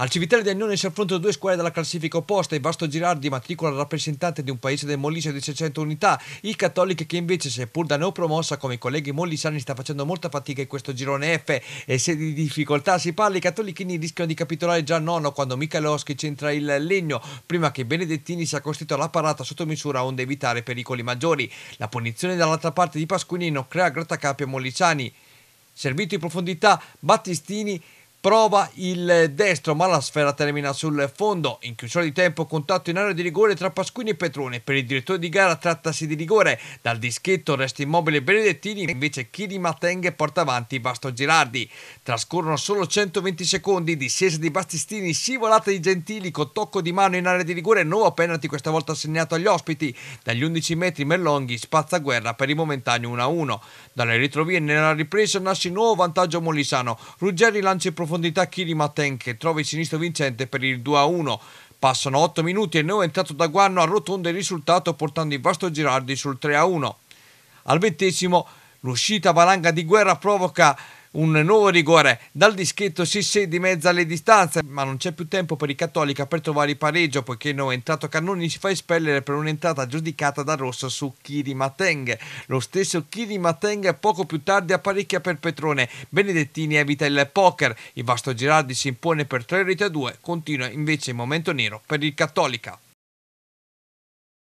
Al Civitale di Agnone si affrontano due squadre dalla classifica opposta, il Vasto Girardi matricola rappresentante di un paese del Molise di 600 unità, il Cattolica che invece seppur da neopromossa come i colleghi mollisani sta facendo molta fatica in questo girone F e se di difficoltà si parla i cattolichini rischiano di capitolare già nono quando Michalowski centra il legno prima che Benedettini sia costretto alla parata sotto misura onde evitare pericoli maggiori. La punizione dall'altra parte di Pasquinino crea grattacapi mollisani. Servito in profondità, Battistini prova il destro ma la sfera termina sul fondo in chiusura di tempo contatto in area di rigore tra Pasquini e Petrone per il direttore di gara trattasi di rigore dal dischetto resta immobile Benedettini invece Kiri Mateng porta avanti Basto Girardi trascorrono solo 120 secondi discesa di Battistini scivolata di Gentili con tocco di mano in area di rigore nuovo penalty questa volta assegnato agli ospiti dagli 11 metri Merlonghi spazza guerra per il momentaneo 1-1 dalle retrovie nella ripresa nasce il nuovo vantaggio Molisano Ruggeri lancia il profilo profondità Kiri Maten che trova il sinistro vincente per il 2-1. Passano 8 minuti e nuovo entrato da Guarno arrotonda il risultato portando il vasto Girardi sul 3-1. Al ventesimo l'uscita valanga di guerra provoca un nuovo rigore dal dischetto Sissé di mezza le distanze, ma non c'è più tempo per i Cattolica per trovare il pareggio poiché il è entrato Cannoni si fa espellere per un'entrata giudicata da rosso su Kiri Mateng. Lo stesso Kiri Mateng poco più tardi apparecchia per Petrone, Benedettini evita il poker, il Vasto Girardi si impone per 3 reti a 2, continua invece il momento nero per il Cattolica.